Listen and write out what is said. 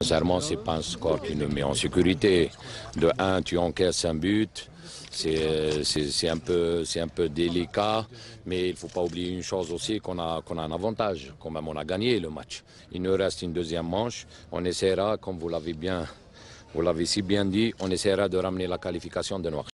Sincèrement, c'est pas un score qui nous met en sécurité. De 1, tu encaisses un but. C'est un, peu, délicat, mais il ne faut pas oublier une chose aussi, qu'on a, un avantage. Quand même, on a gagné le match. Il nous reste une deuxième manche. On essaiera, comme vous l'avez bien, vous l'avez si bien dit, on essaiera de ramener la qualification de Noir.